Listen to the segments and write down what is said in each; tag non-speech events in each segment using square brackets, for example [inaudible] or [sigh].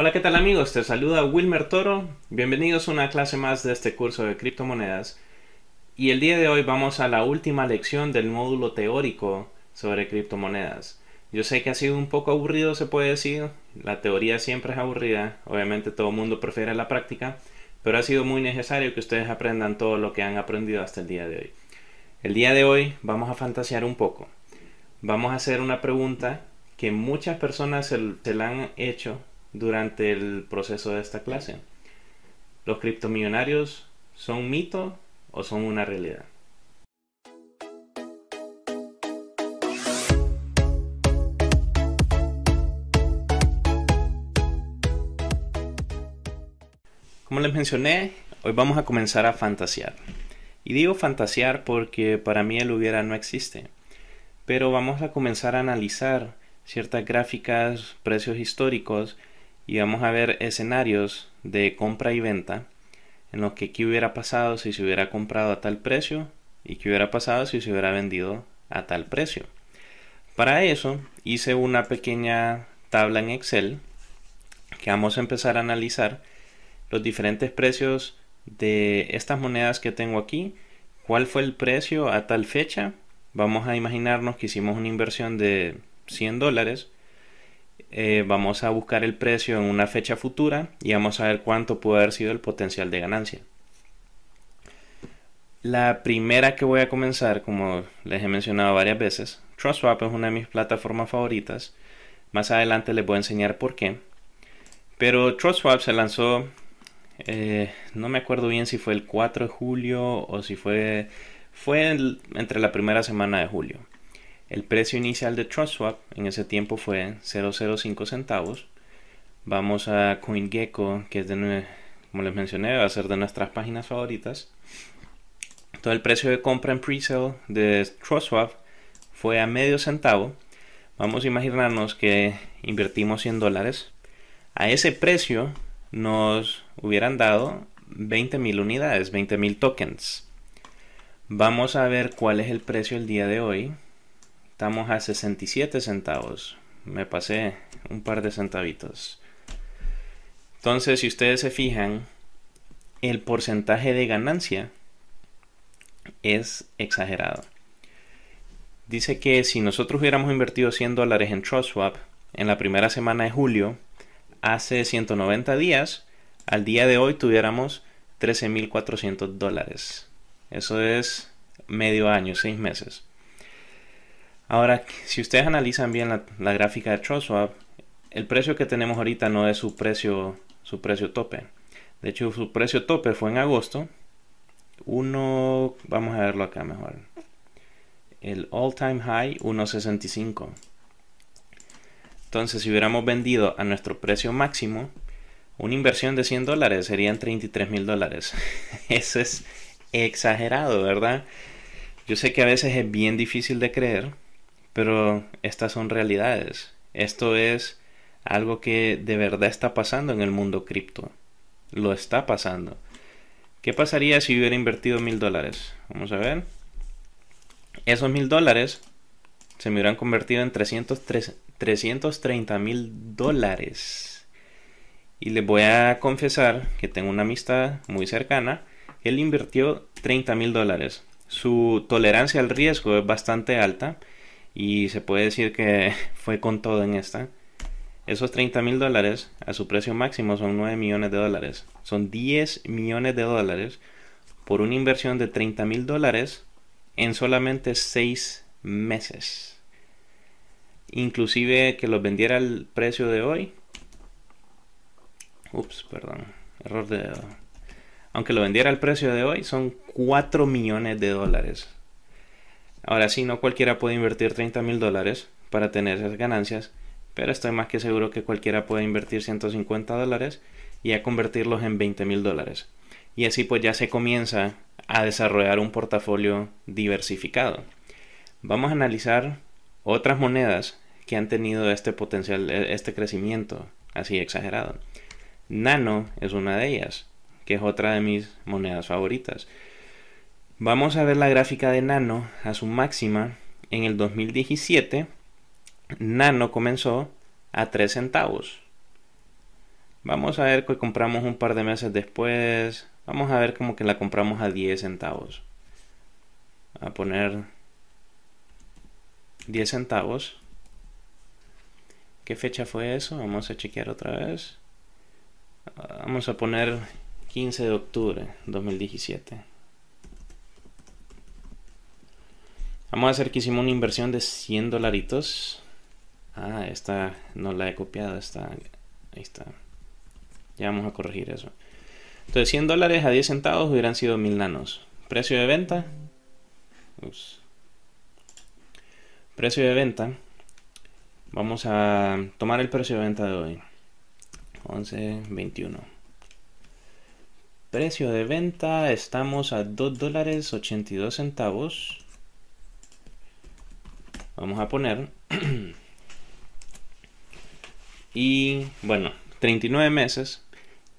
Hola, ¿qué tal amigos? Te saluda Wilmer Toro. Bienvenidos a una clase más de este curso de criptomonedas. Y el día de hoy vamos a la última lección del módulo teórico sobre criptomonedas. Yo sé que ha sido un poco aburrido, se puede decir. La teoría siempre es aburrida. Obviamente todo el mundo prefiere la práctica. Pero ha sido muy necesario que ustedes aprendan todo lo que han aprendido hasta el día de hoy. El día de hoy vamos a fantasear un poco. Vamos a hacer una pregunta que muchas personas se, se la han hecho durante el proceso de esta clase. ¿Los criptomillonarios son mito o son una realidad? Como les mencioné, hoy vamos a comenzar a fantasear. Y digo fantasear porque para mí el hubiera no existe. Pero vamos a comenzar a analizar ciertas gráficas, precios históricos y vamos a ver escenarios de compra y venta en los que qué hubiera pasado si se hubiera comprado a tal precio y qué hubiera pasado si se hubiera vendido a tal precio. Para eso hice una pequeña tabla en Excel que vamos a empezar a analizar los diferentes precios de estas monedas que tengo aquí, cuál fue el precio a tal fecha. Vamos a imaginarnos que hicimos una inversión de 100 dólares eh, vamos a buscar el precio en una fecha futura y vamos a ver cuánto puede haber sido el potencial de ganancia. La primera que voy a comenzar, como les he mencionado varias veces, TrustSwap es una de mis plataformas favoritas. Más adelante les voy a enseñar por qué. Pero TrustSwap se lanzó, eh, no me acuerdo bien si fue el 4 de julio o si fue, fue entre la primera semana de julio. El precio inicial de TrustSwap en ese tiempo fue 0.05 centavos. Vamos a CoinGecko, que es de, como les mencioné, va a ser de nuestras páginas favoritas. Todo el precio de compra en pre-sale de TrustSwap fue a medio centavo. Vamos a imaginarnos que invertimos 100 dólares. A ese precio nos hubieran dado 20.000 unidades, 20.000 tokens. Vamos a ver cuál es el precio el día de hoy. Estamos a 67 centavos. Me pasé un par de centavitos. Entonces, si ustedes se fijan, el porcentaje de ganancia es exagerado. Dice que si nosotros hubiéramos invertido 100 dólares en TrustSwap en la primera semana de julio, hace 190 días, al día de hoy tuviéramos 13.400 dólares. Eso es medio año, seis meses. Ahora, si ustedes analizan bien la, gráfica de TrustSwap, el precio que tenemos ahorita no es su precio, su precio tope. De hecho, su precio tope fue en agosto. Uno, vamos a verlo acá mejor. El all time high 1.65. Entonces, si hubiéramos vendido a nuestro precio máximo, una inversión de 100 dólares serían 33 mil dólares. [laughs] Eso es exagerado, ¿verdad? Yo sé que a veces es bien difícil de creer pero estas son realidades. Esto es algo que de verdad está pasando en el mundo cripto. Lo está pasando. ¿Qué pasaría si hubiera invertido mil dólares? Vamos a ver. Esos mil dólares se me hubieran convertido en 330 mil dólares. Y les voy a confesar que tengo una amistad muy cercana. Él invirtió 30 mil dólares. Su tolerancia al riesgo es bastante alta y se puede decir que [laughs] fue con todo en esta. Esos 30 mil dólares a su precio máximo son 9 millones de dólares. Son 10 millones de dólares por una inversión de 30 mil dólares en solamente 6 meses. Inclusive que los vendiera al precio de hoy. Ups, perdón. Error de... Aunque lo vendiera al precio de hoy son 4 millones de dólares Ahora sí, no cualquiera puede invertir 30 mil dólares para tener esas ganancias, pero estoy más que seguro que cualquiera puede invertir 150 dólares y a convertirlos en 20 mil dólares. Y así pues ya se comienza a desarrollar un portafolio diversificado. Vamos a analizar otras monedas que han tenido este potencial, e, este crecimiento así exagerado. Nano es una de ellas, que es otra de mis monedas favoritas. Vamos a ver la gráfica de Nano a su máxima en el 2017. Nano comenzó a 3 centavos. Vamos a ver que compramos un par de meses después. Vamos a ver como que la compramos a 10 centavos. A poner 10 centavos. ¿Qué fecha fue eso? Vamos a chequear otra vez. Vamos a poner 15 de octubre 2017. Vamos a hacer que hicimos una inversión de 100 dolaritos. Ah, esta no la he copiado. Esta, ahí está. Ya vamos a corregir eso. Entonces 100 dólares a 10 centavos hubieran sido 1000 nanos. Precio de venta. Precio de venta. Vamos a tomar el precio de venta de hoy. 11.21. Precio de venta. Estamos a 2 dólares 82 centavos. Vamos a poner. [clears throat] y bueno, 39 meses.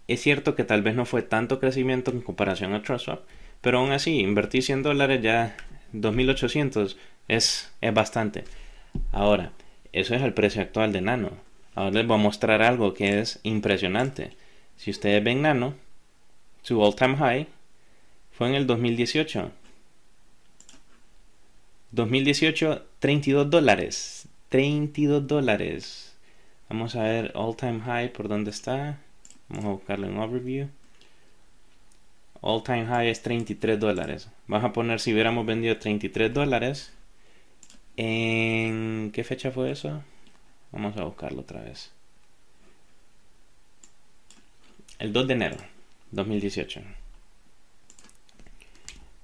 Es cierto que tal vez no fue tanto crecimiento en comparación a TrustSwap, pero aún así, invertir 100 dólares ya 2.800 es, es bastante. Ahora, eso es el precio actual de Nano. Ahora les voy a mostrar algo que es impresionante. Si ustedes ven Nano, su all time high fue en el 2018. 2018, 32 dólares. 32 dólares. Vamos a ver all time high por dónde está. Vamos a buscarlo en overview. All time high es 33 dólares. vamos a poner si hubiéramos vendido 33 dólares. ¿En qué fecha fue eso? Vamos a buscarlo otra vez. El 2 de enero 2018.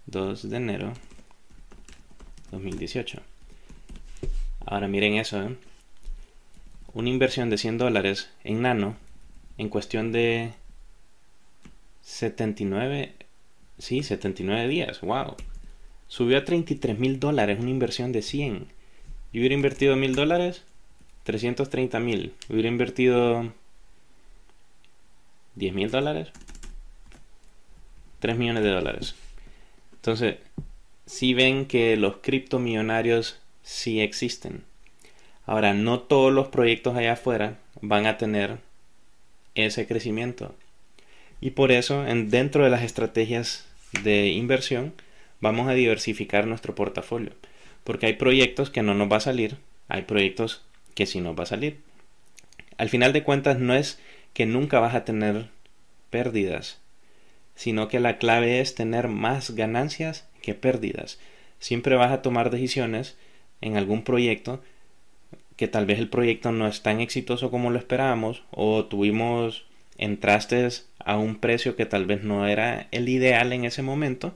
2 de enero 2018. Ahora miren eso, ¿eh? Una inversión de 100 dólares en Nano en cuestión de 79, sí, 79 días, wow. Subió a 33 mil dólares, una inversión de 100. Yo hubiera invertido mil dólares, 330 mil. Hubiera invertido 10 mil dólares, 3 millones de dólares. Entonces, si ven que los criptomillonarios sí existen. Ahora, no todos los proyectos allá afuera van a tener ese crecimiento. Y por eso, en, dentro de las estrategias de inversión, vamos a diversificar nuestro portafolio. Porque hay proyectos que no nos va a salir, hay proyectos que sí nos va a salir. Al final de cuentas, no es que nunca vas a tener pérdidas, sino que la clave es tener más ganancias qué pérdidas. Siempre vas a tomar decisiones en algún proyecto que tal vez el proyecto no es tan exitoso como lo esperábamos o tuvimos entraste a un precio que tal vez no era el ideal en ese momento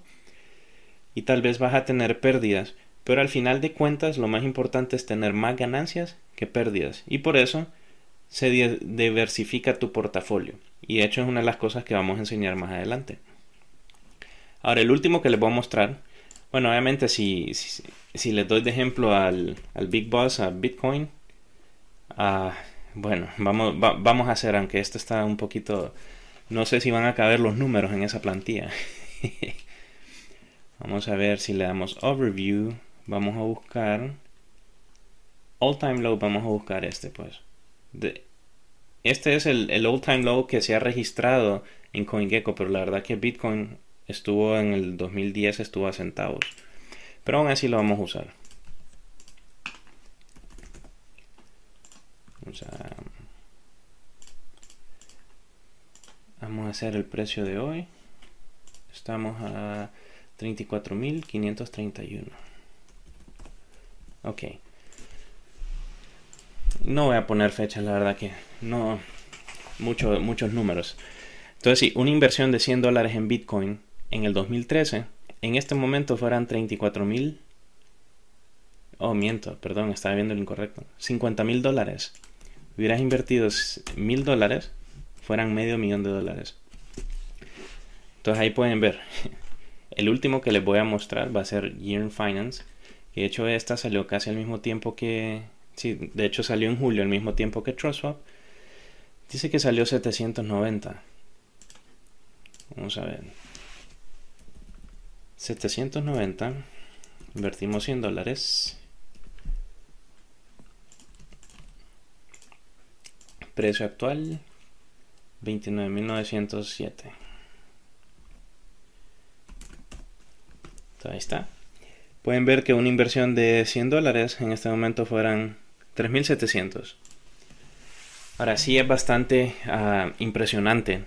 y tal vez vas a tener pérdidas, pero al final de cuentas lo más importante es tener más ganancias que pérdidas y por eso se diversifica tu portafolio y de hecho es una de las cosas que vamos a enseñar más adelante. Ahora, el último que les voy a mostrar, bueno, obviamente si, si, les doy de ejemplo al, Big Boss, a Bitcoin, ah, bueno, vamos, vamos a hacer, aunque esto está un poquito, no sé si van a caber los números en esa plantilla. [laughs] vamos a ver si le damos overview, vamos a buscar all time low, vamos a buscar este pues. este es el, el all time low que se ha registrado en CoinGecko, pero la verdad que Bitcoin Estuvo en el 2010, estuvo a centavos. Pero aún así lo vamos a usar. Vamos a, hacer el precio de hoy. Estamos a 34.531. Ok. No voy a poner fechas, la verdad que no. muchos números. Entonces, sí, una inversión de 100 dólares en Bitcoin en el 2013, en este momento fueran 34 mil. Oh, miento, perdón, estaba viendo el incorrecto. 50 mil dólares. Hubieras invertido mil dólares, fueran medio millón de dólares. Entonces ahí pueden ver. [laughs] El último que les voy a mostrar va a ser Year Finance. Que de hecho esta salió casi al mismo tiempo que... Sí, de hecho salió en julio, al mismo tiempo que TrustSwap. Dice que salió 790. Vamos a ver. 790, invertimos 100 dólares. Precio actual 29.907. Ahí está. Pueden ver que una inversión de 100 dólares en este momento fueran 3.700. Ahora sí es bastante ah, impresionante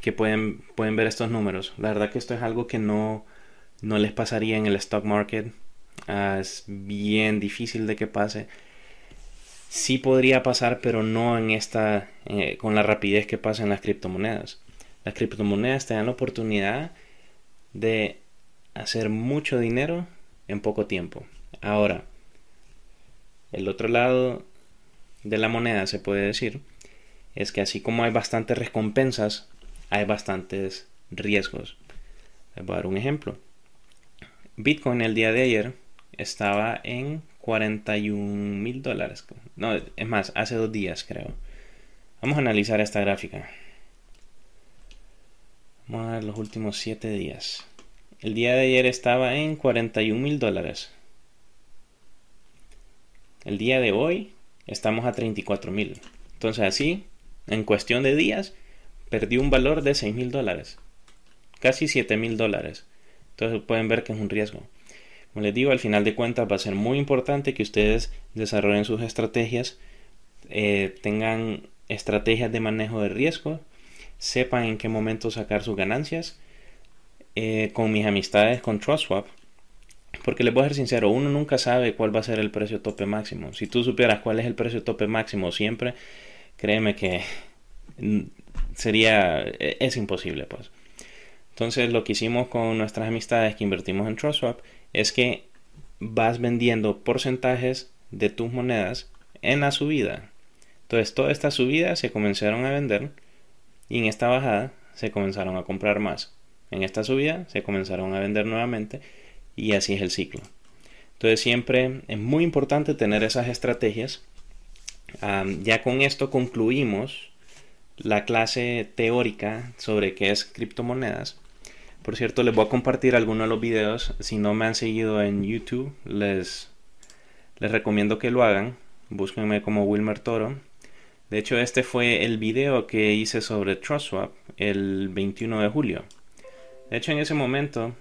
que pueden, pueden ver estos números. La verdad que esto es algo que no, no les pasaría en el stock market. Ah, es bien difícil de que pase. Sí podría pasar, pero no en esta, eh, con la rapidez que pasa las criptomonedas. Las criptomonedas te dan la oportunidad de hacer mucho dinero en poco tiempo. Ahora, el otro lado de la moneda, se puede decir, es que así como hay bastantes recompensas, hay bastantes riesgos. Les voy a dar un ejemplo. Bitcoin el día de ayer estaba en 41 mil dólares. No, es más, hace dos días creo. Vamos a analizar esta gráfica. Vamos a ver los últimos 7 días. El día de ayer estaba en 41 mil dólares. El día de hoy estamos a 34 mil. Entonces así, en cuestión de días, perdió un valor de 6 mil dólares. Casi 7 mil dólares. Entonces pueden ver que es un riesgo. Como les digo, al final de cuentas va a ser muy importante que ustedes desarrollen sus estrategias, eh, tengan estrategias de manejo de riesgo, sepan en qué momento sacar sus ganancias. Eh, con mis amistades con TrustSwap, porque les voy a ser sincero, uno nunca sabe cuál va a ser el precio tope máximo. Si tú supieras cuál es el precio tope máximo siempre, créeme que mm, sería, e-, es imposible pues. Entonces lo que hicimos con nuestras amistades que invertimos en TrustSwap es que vas vendiendo porcentajes de tus monedas en la subida. Entonces toda esta subida se comenzaron a vender y en esta bajada se comenzaron a comprar más. En esta subida se comenzaron a vender nuevamente y así es el ciclo. Entonces siempre es muy importante tener esas estrategias. ya con esto concluimos la clase teórica sobre qué es criptomonedas. Por cierto, les voy a compartir algunos de los videos. Si no me han seguido en YouTube, les, les recomiendo que lo hagan. Búsquenme como Wilmer Toro. De hecho, este fue el video que hice sobre TrustSwap el 21 de julio. De hecho, en ese momento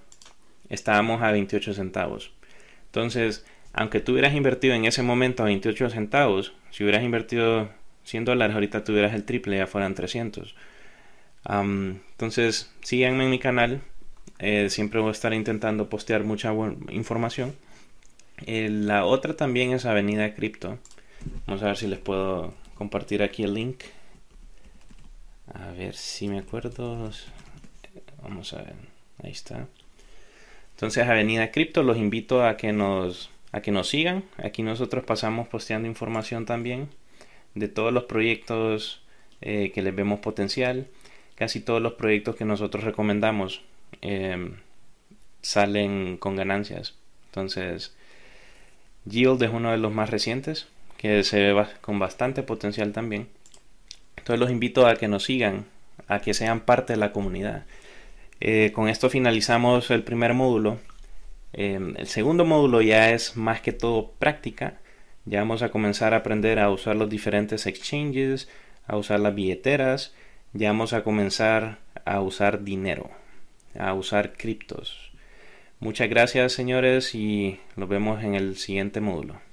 estábamos a 28 centavos. Entonces, aunque tú hubieras invertido en ese momento a 28 centavos, si hubieras invertido 100 dólares, ahorita tuvieras el triple, ya fueran 300. entonces, síganme en mi canal. Eh, siempre voy a estar intentando postear mucha información. Eh, la otra también es Avenida Crypto. Vamos a ver si les puedo compartir aquí el link. A ver si me acuerdo. Vamos a ver. Ahí está. Entonces, Avenida Crypto los invito a que nos a que nos sigan. Aquí nosotros pasamos posteando información también de todos los proyectos eh, que les vemos potencial, casi todos los proyectos que nosotros recomendamos. Em, salen con ganancias. Entonces, Yield es uno de los más recientes, que se ve con bastante potencial también. Entonces los invito a que nos sigan, a que sean parte de la comunidad. Eh, con esto finalizamos el primer módulo. Em, el segundo módulo ya es más que todo práctica. Ya vamos a comenzar a aprender a usar los diferentes exchanges, a usar las billeteras. Ya vamos a comenzar a usar dinero a usar criptos. Muchas gracias señores y nos vemos en el siguiente módulo.